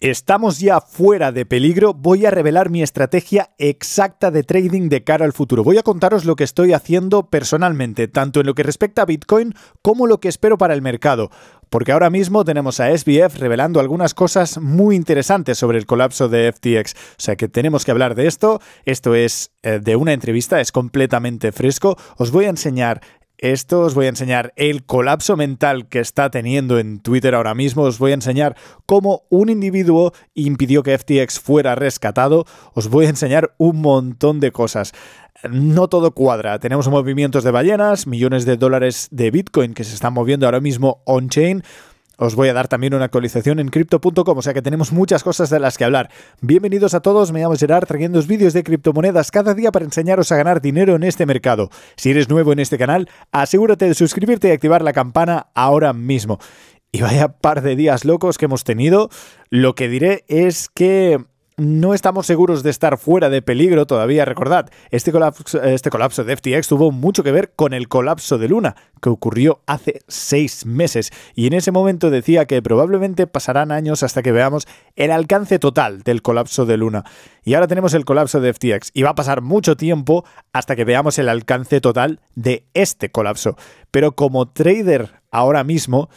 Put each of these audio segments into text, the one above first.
Estamos ya fuera de peligro, voy a revelar mi estrategia exacta de trading de cara al futuro. Voy a contaros lo que estoy haciendo personalmente, tanto en lo que respecta a Bitcoin como lo que espero para el mercado. Porque ahora mismo tenemos a SBF revelando algunas cosas muy interesantes sobre el colapso de FTX. O sea que tenemos que hablar de esto. Esto es eh, de una entrevista, es completamente fresco. Os voy a enseñar esto os voy a enseñar el colapso mental que está teniendo en Twitter ahora mismo. Os voy a enseñar cómo un individuo impidió que FTX fuera rescatado. Os voy a enseñar un montón de cosas no todo cuadra. Tenemos movimientos de ballenas, millones de dólares de Bitcoin que se están moviendo ahora mismo on-chain. Os voy a dar también una actualización en crypto.com, o sea que tenemos muchas cosas de las que hablar. Bienvenidos a todos, me llamo Gerard, trayendo vídeos de criptomonedas cada día para enseñaros a ganar dinero en este mercado. Si eres nuevo en este canal, asegúrate de suscribirte y activar la campana ahora mismo. Y vaya par de días locos que hemos tenido. Lo que diré es que no estamos seguros de estar fuera de peligro todavía. Recordad, este colapso, este de FTX tuvo mucho que ver con el colapso de Luna, que ocurrió hace seis meses. Y en ese momento decía que probablemente pasarán años hasta que veamos el alcance total del colapso de Luna. Y ahora tenemos el colapso de FTX. Y va a pasar mucho tiempo hasta que veamos el alcance total de este colapso. Pero como trader ahora mismo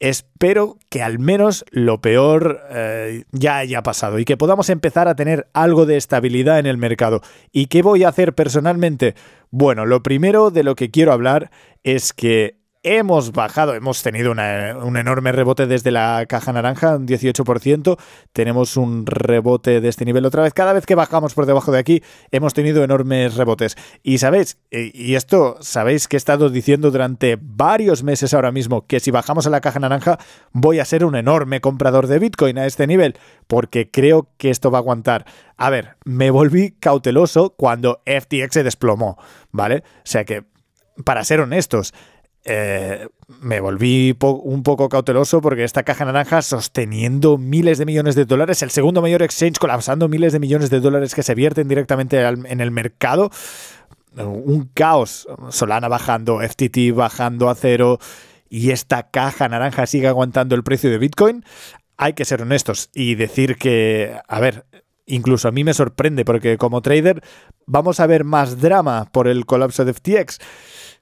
Espero que al menos lo peor eh, ya haya pasado y que podamos empezar a tener algo de estabilidad en el mercado. ¿Y qué voy a hacer personalmente? Bueno, lo primero de lo que quiero hablar es que Hemos bajado, hemos tenido un enorme rebote desde la caja naranja, un 18%. Tenemos un rebote de este nivel otra vez. Cada vez que bajamos por debajo de aquí, hemos tenido enormes rebotes. Y sabéis, eh, y esto sabéis que he estado diciendo durante varios meses ahora mismo, que si bajamos a la caja naranja, voy a ser un enorme comprador de Bitcoin a este nivel, porque creo que esto va a aguantar. A ver, me volví cauteloso cuando FTX se desplomó, ¿vale? O sea que, para ser honestos, eh, me volví un poco cauteloso porque esta caja naranja sosteniendo miles de millones de dólares, el segundo mayor exchange colapsando miles de millones de dólares que se vierten directamente en el mercado, un caos, Solana bajando, FTT bajando a cero y esta caja naranja sigue aguantando el precio de Bitcoin, hay que ser honestos y decir que, a ver, incluso a mí me sorprende porque como trader ¿Vamos a ver más drama por el colapso de FTX?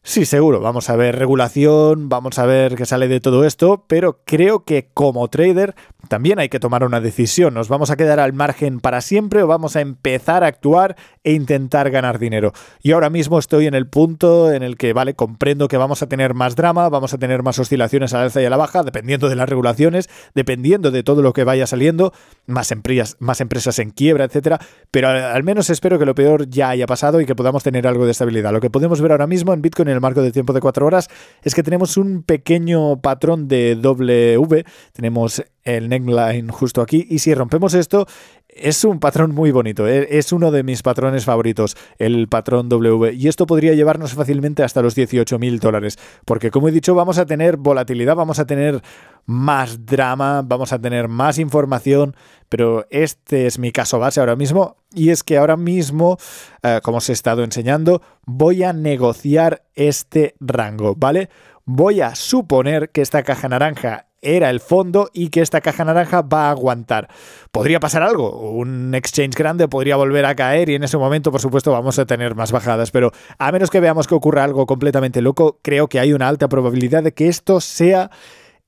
Sí, seguro, vamos a ver regulación, vamos a ver qué sale de todo esto, pero creo que como trader también hay que tomar una decisión. ¿Nos vamos a quedar al margen para siempre o vamos a empezar a actuar e intentar ganar dinero? Y ahora mismo estoy en el punto en el que, vale, comprendo que vamos a tener más drama, vamos a tener más oscilaciones la alza y a la baja, dependiendo de las regulaciones, dependiendo de todo lo que vaya saliendo, más empresas, más empresas en quiebra, etcétera, pero al menos espero que lo peor ya haya pasado y que podamos tener algo de estabilidad. Lo que podemos ver ahora mismo en Bitcoin en el marco de tiempo de cuatro horas es que tenemos un pequeño patrón de W. tenemos el neckline justo aquí y si rompemos esto es un patrón muy bonito, eh, es uno de mis patrones favoritos, el patrón W, y esto podría llevarnos fácilmente hasta los 18.000 mil dólares, porque como he dicho, vamos a tener volatilidad, vamos a tener más drama, vamos a tener más información, pero este es mi caso base ahora mismo, y es que ahora mismo, eh, como os he estado enseñando, voy a negociar este rango, ¿vale? Voy a suponer que esta caja naranja era el fondo y que esta caja naranja va a aguantar. Podría pasar algo, un exchange grande podría volver a caer y en ese momento, por supuesto, vamos a tener más bajadas, pero a menos que veamos que ocurra algo completamente loco, creo que hay una alta probabilidad de que esto sea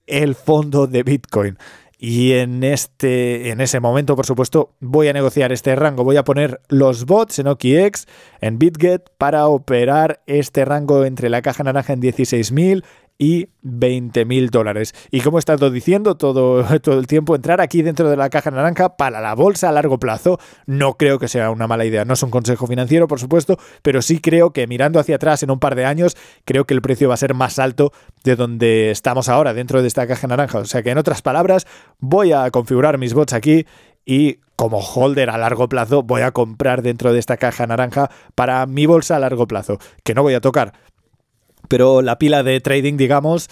el fondo de Bitcoin. Y en este en ese momento, por supuesto, voy a negociar este rango. Voy a poner los bots en OKX, en BitGet, para operar este rango entre la caja naranja en 16.000 y 20 mil dólares. Y como he estado diciendo todo, todo el tiempo, entrar aquí dentro de la caja naranja para la bolsa a largo plazo no creo que sea una mala idea. No es un consejo financiero, por supuesto, pero sí creo que mirando hacia atrás en un par de años, creo que el precio va a ser más alto de donde estamos ahora dentro de esta caja naranja. O sea que en otras palabras, voy a configurar mis bots aquí y como holder a largo plazo voy a comprar dentro de esta caja naranja para mi bolsa a largo plazo, que no voy a tocar pero la pila de trading, digamos,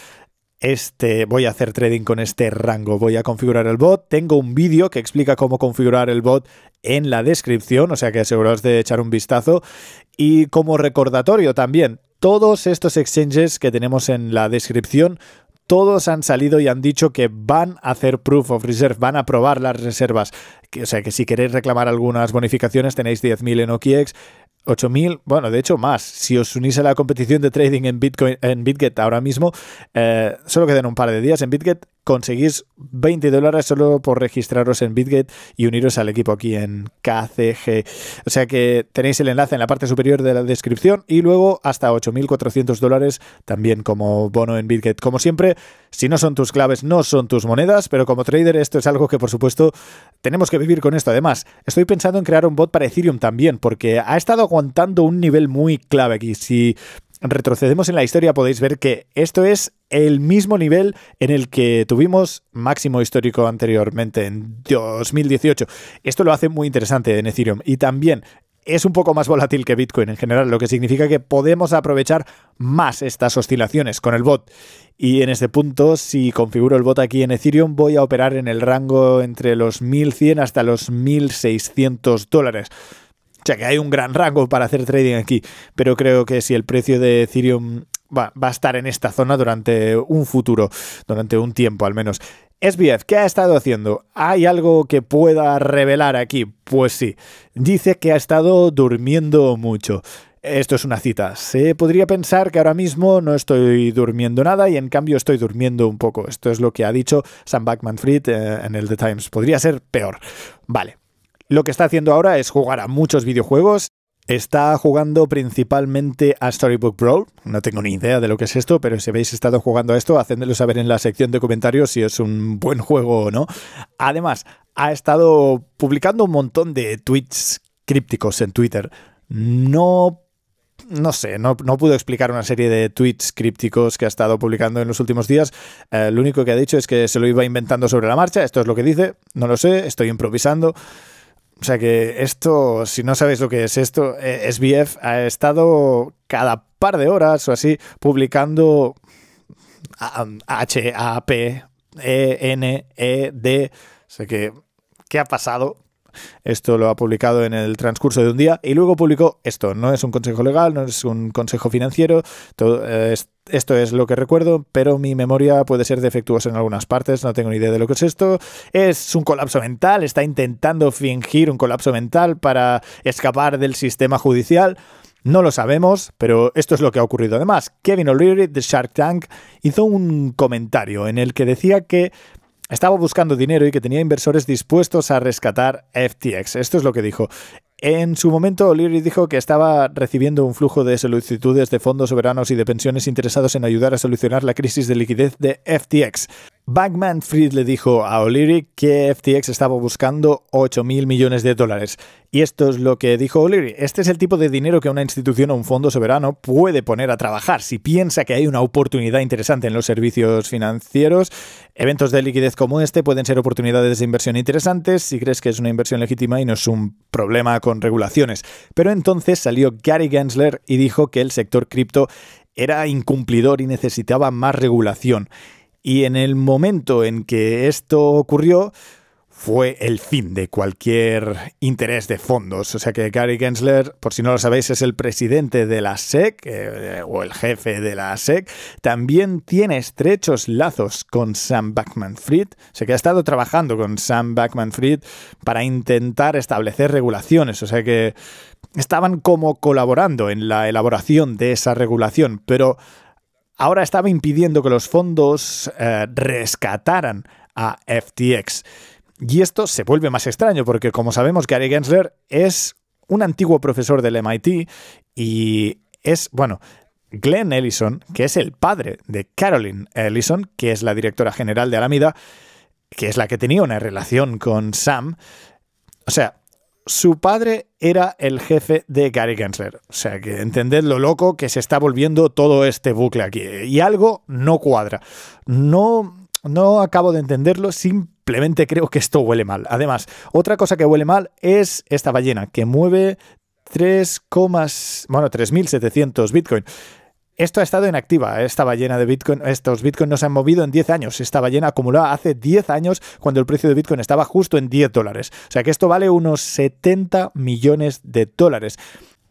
este, voy a hacer trading con este rango, voy a configurar el bot, tengo un vídeo que explica cómo configurar el bot en la descripción, o sea que aseguraos de echar un vistazo y como recordatorio también, todos estos exchanges que tenemos en la descripción todos han salido y han dicho que van a hacer proof of reserve, van a probar las reservas. o sea que si queréis reclamar algunas bonificaciones tenéis 10.000 en OKX, 8.000, bueno, de hecho más. Si os unís a la competición de trading en Bitcoin, en BitGet ahora mismo, eh, solo quedan un par de días. En BitGet conseguís 20 dólares solo por registraros en BitGet y uniros al equipo aquí en KCG. O sea que tenéis el enlace en la parte superior de la descripción y luego hasta 8.400 dólares también como bono en BitGet. Como siempre, si no son tus claves, no son tus monedas, pero como trader esto es algo que por supuesto tenemos que vivir con esto. Además, estoy pensando en crear un bot para Ethereum también, porque ha estado aguantando un nivel muy clave aquí. Si retrocedemos en la historia podéis ver que esto es el mismo nivel en el que tuvimos máximo histórico anteriormente en 2018. Esto lo hace muy interesante en Ethereum y también es un poco más volátil que Bitcoin en general, lo que significa que podemos aprovechar más estas oscilaciones con el bot. Y en este punto, si configuro el bot aquí en Ethereum, voy a operar en el rango entre los 1100 hasta los 1600 dólares. O sea que hay un gran rango para hacer trading aquí, pero creo que si el precio de Ethereum va, a estar en esta zona durante un futuro, durante un tiempo al menos. SBF, ¿qué ha estado haciendo? ¿Hay algo que pueda revelar aquí? Pues sí, dice que ha estado durmiendo mucho. Esto es una cita. Se podría pensar que ahora mismo no estoy durmiendo nada y en cambio estoy durmiendo un poco. Esto es lo que ha dicho Sam Backman Fried eh, en el The Times. Podría ser peor. Vale. Lo que está haciendo ahora es jugar a muchos videojuegos Está jugando principalmente a Storybook Pro. No tengo ni idea de lo que es esto, pero si habéis estado jugando a esto, hacedmelo saber en la sección de comentarios si es un buen juego o no. Además, ha estado publicando un montón de tweets crípticos en Twitter. No no sé, no, no, puedo explicar una serie de tweets crípticos que ha estado publicando en los últimos días. Eh, lo único que ha dicho es que se lo iba inventando sobre la marcha, esto es lo que dice, no lo sé, estoy improvisando. O sea que esto, si no sabéis lo que es esto, e, SBF ha estado cada par de horas o así publicando H, A, P, E, N, E, D. O sea que, ¿qué ha pasado? Esto lo ha publicado en el transcurso de un día y luego publicó esto. No es un consejo legal, no es un consejo financiero. Todo, eh, esto es lo que recuerdo, pero mi memoria puede ser defectuosa en algunas partes. No tengo ni idea de lo que es esto. Es un colapso mental. Está intentando fingir un colapso mental para escapar del sistema judicial. No lo sabemos, pero esto es lo que ha ocurrido. Además, Kevin O'Leary de Shark Tank hizo un comentario en el que decía que estaba buscando dinero y que tenía inversores dispuestos a rescatar FTX. Esto es lo que dijo. En su momento, O'Leary dijo que estaba recibiendo un flujo de solicitudes de fondos soberanos y de pensiones interesados en ayudar a solucionar la crisis de liquidez de FTX. Bankman Fried le dijo a O'Leary que FTX estaba buscando 8.000 mil millones de dólares. Y esto es lo que dijo O'Leary. Este es el tipo de dinero que una institución o un fondo soberano puede poner a trabajar si piensa que hay una oportunidad interesante en los servicios financieros. Eventos de liquidez como este pueden ser oportunidades de inversión interesantes si crees que es una inversión legítima y no es un problema con regulaciones. Pero entonces salió Gary Gensler y dijo que el sector cripto era incumplidor y necesitaba más regulación y en el momento en que esto ocurrió, fue el fin de cualquier interés de fondos. O sea que Gary Gensler, por si no lo sabéis, es el presidente de la SEC eh, o el jefe de la SEC. También tiene estrechos lazos con Sam Backman Fried. O sea que ha estado trabajando con Sam Backman Fried para intentar establecer regulaciones. O sea que estaban como colaborando en la elaboración de esa regulación, pero ahora estaba impidiendo que los fondos eh, rescataran a FTX. Y esto se vuelve más extraño porque, como sabemos, Gary Gensler es un antiguo profesor del MIT y es, bueno, Glenn Ellison, que es el padre de Carolyn Ellison, que es la directora general de Alameda, que es la que tenía una relación con Sam. O sea, su padre era el jefe de Gary Gensler. O sea, que entended lo loco que se está volviendo todo este bucle aquí. Y algo no cuadra. No, no acabo de entenderlo, simplemente creo que esto huele mal. Además, otra cosa que huele mal es esta ballena que mueve 3, bueno, 3.700 Bitcoin. Esto ha estado inactiva, Estaba llena de Bitcoin, estos bitcoins no se han movido en 10 años, Estaba llena acumulada hace 10 años cuando el precio de Bitcoin estaba justo en 10 dólares, o sea que esto vale unos 70 millones de dólares.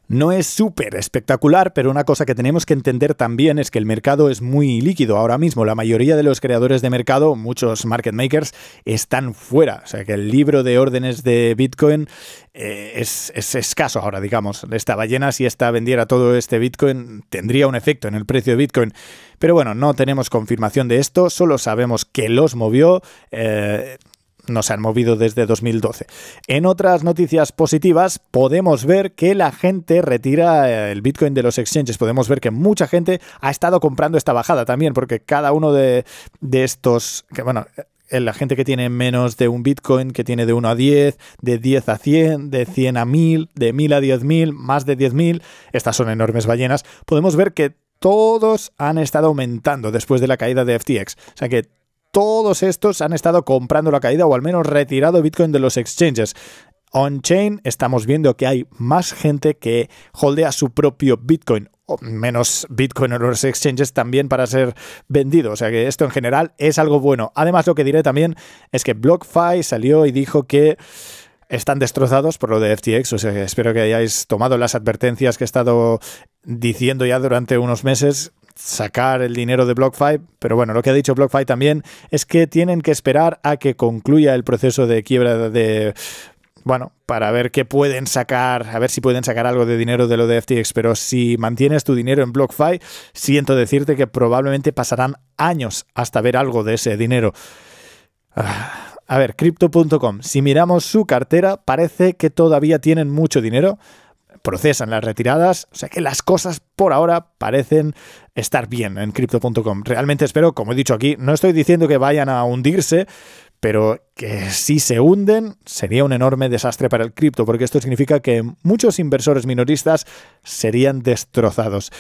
No es súper espectacular, pero una cosa que tenemos que entender también es que el mercado es muy líquido ahora mismo. La mayoría de los creadores de mercado, muchos market makers, están fuera. O sea que el libro de órdenes de Bitcoin eh, es, escaso ahora, digamos. Esta ballena, si esta vendiera todo este Bitcoin, tendría un efecto en el precio de Bitcoin. Pero bueno, no tenemos confirmación de esto, solo sabemos que los movió. Eh, no se han movido desde 2012. En otras noticias positivas, podemos ver que la gente retira eh, el Bitcoin de los exchanges. Podemos ver que mucha gente ha estado comprando esta bajada también, porque cada uno de, estos, que bueno, eh, la gente que tiene menos de un Bitcoin, que tiene de 1 a 10, de 10 a 100, de 100 a 1000, de 1000 a 10.000, más de 10.000, estas son enormes ballenas, podemos ver que todos han estado aumentando después de la caída de FTX. O sea que todos estos han estado comprando la caída o al menos retirado Bitcoin de los exchanges. On-chain estamos viendo que hay más gente que holdea su propio Bitcoin o menos Bitcoin en los exchanges también para ser vendido. O sea que esto en general es algo bueno. Además lo que diré también es que BlockFi salió y dijo que están destrozados por lo de FTX, o sea espero que hayáis tomado las advertencias que he estado diciendo ya durante unos meses sacar el dinero de BlockFi, pero bueno, lo que ha dicho BlockFi también es que tienen que esperar a que concluya el proceso de quiebra de bueno, para ver qué pueden sacar, a ver si pueden sacar algo de dinero de lo de FTX, pero si mantienes tu dinero en BlockFi, siento decirte que probablemente pasarán años hasta ver algo de ese dinero. Ah, a ver, crypto.com, si miramos su cartera, parece que todavía tienen mucho dinero, procesan las retiradas, o sea que las cosas por ahora parecen estar bien en crypto.com. Realmente espero, como he dicho aquí, no estoy diciendo que vayan a hundirse, pero que si se hunden sería un enorme desastre para el cripto, porque esto significa que muchos inversores minoristas serían destrozados.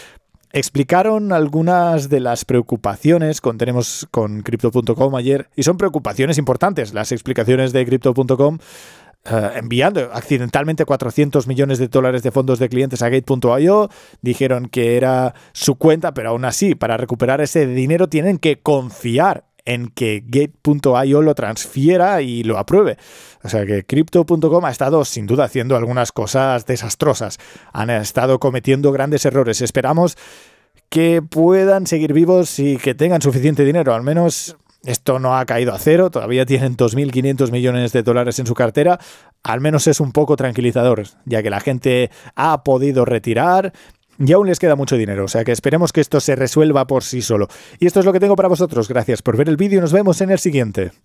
Explicaron algunas de las preocupaciones que tenemos con crypto.com ayer, y son preocupaciones importantes las explicaciones de crypto.com eh, enviando accidentalmente 400 millones de dólares de fondos de clientes a Gate.io. Dijeron que era su cuenta, pero aún así, para recuperar ese dinero tienen que confiar en que Gate.io lo transfiera y lo apruebe. O sea que Crypto.com ha estado sin duda haciendo algunas cosas desastrosas. Han estado cometiendo grandes errores. Esperamos que puedan seguir vivos y que tengan suficiente dinero. Al menos esto no ha caído a cero, todavía tienen 2.500 millones de dólares en su cartera, al menos es un poco tranquilizador, ya que la gente ha podido retirar y aún les queda mucho dinero, o sea que esperemos que esto se resuelva por sí solo. Y esto es lo que tengo para vosotros, gracias por ver el vídeo y nos vemos en el siguiente.